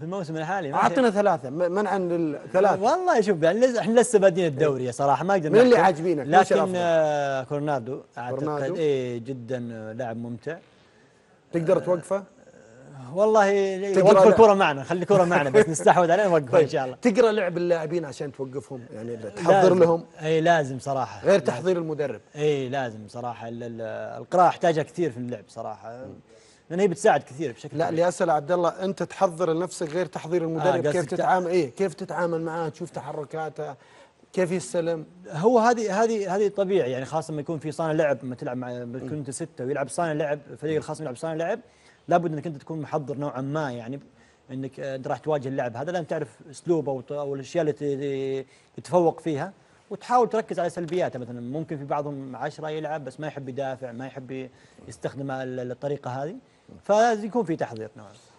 في الموسم الحالي اعطنا ثلاثه منعا للثلاثه والله شوف يعني احنا لسه بادين الدوري إيه؟ صراحه ما اقدر من اللي عاجبينك لكن آه، كورنادو اعتقد اي جدا آه، لاعب ممتع تقدر آه توقفه؟ والله إيه، إيه، وقف الكره معنا خلي الكره معنا بس نستحوذ عليه نوقفه ان طيب، شاء الله تقرا لعب اللاعبين عشان توقفهم يعني تحضر لهم اي لازم صراحه غير تحضير المدرب اي لازم صراحه القراءه احتاجها كثير في اللعب صراحه م. لان هي بتساعد كثير بشكل لا اللي اسال عبد الله انت تحضر لنفسك غير تحضير المدرب آه كيف تتعامل ايه كيف تتعامل معاه تشوف تحركاته كيف يستلم هو هذه هذه هذه طبيعي يعني خاصه لما يكون في صانع لعب لما تلعب مع تكون انت سته ويلعب صانع لعب فريق الخصم يلعب صانع لعب لابد انك انت تكون محضر نوعا ما يعني انك آه، راح تواجه اللعب هذا لازم تعرف اسلوبه والاشياء اللي تتفوق فيها وتحاول تركز على سلبياته مثلا ممكن في بعضهم عشرة يلعب بس ما يحب يدافع ما يحب يستخدم الطريقه هذه فيكون في تحضير نوعا